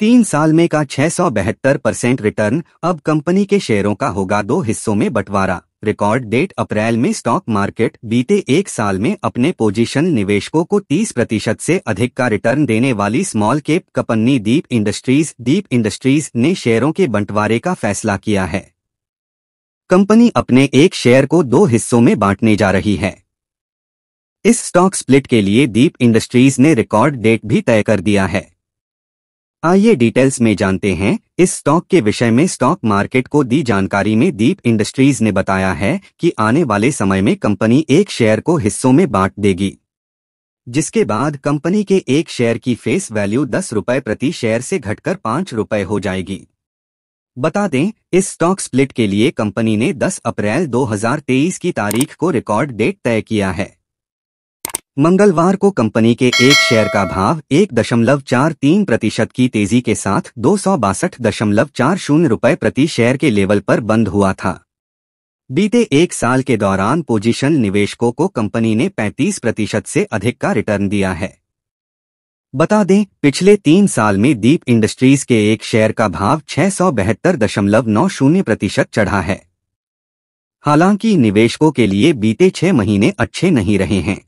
तीन साल में का छह सौ परसेंट रिटर्न अब कंपनी के शेयरों का होगा दो हिस्सों में बंटवारा रिकॉर्ड डेट अप्रैल में स्टॉक मार्केट बीते एक साल में अपने पोजीशन निवेशकों को 30 प्रतिशत से अधिक का रिटर्न देने वाली small cap company Deep Industries Deep Industries ने शेयरों के बंटवारे का फैसला किया है कंपनी अपने एक शेयर को दो हिस्सों में बांटने जा रही है इस स्टॉक स्प्लिट के लिए दीप इंडस्ट्रीज ने रिकॉर्ड डेट भी तय कर दिया है आइए डिटेल्स में जानते हैं इस स्टॉक के विषय में स्टॉक मार्केट को दी जानकारी में दीप इंडस्ट्रीज ने बताया है कि आने वाले समय में कंपनी एक शेयर को हिस्सों में बांट देगी जिसके बाद कंपनी के एक शेयर की फेस वैल्यू दस रूपए प्रति शेयर से घटकर पांच रूपए हो जाएगी बता दें इस स्टॉक स्प्लिट के लिए कंपनी ने 10 अप्रैल 2023 की तारीख को रिकॉर्ड डेट तय किया है मंगलवार को कंपनी के एक शेयर का भाव एक दशमलव चार तीन प्रतिशत की तेजी के साथ दो सौ बासठ दशमलव चार शून्य रुपये प्रति शेयर के लेवल पर बंद हुआ था बीते एक साल के दौरान पोजिशन निवेशकों को कंपनी ने 35 प्रतिशत से अधिक का रिटर्न दिया है बता दें पिछले तीन साल में दीप इंडस्ट्रीज के एक शेयर का भाव छह सौ बहत्तर दशमलव नौ शून्य प्रतिशत चढ़ा है हालांकि निवेशकों के लिए बीते छह महीने अच्छे नहीं रहे हैं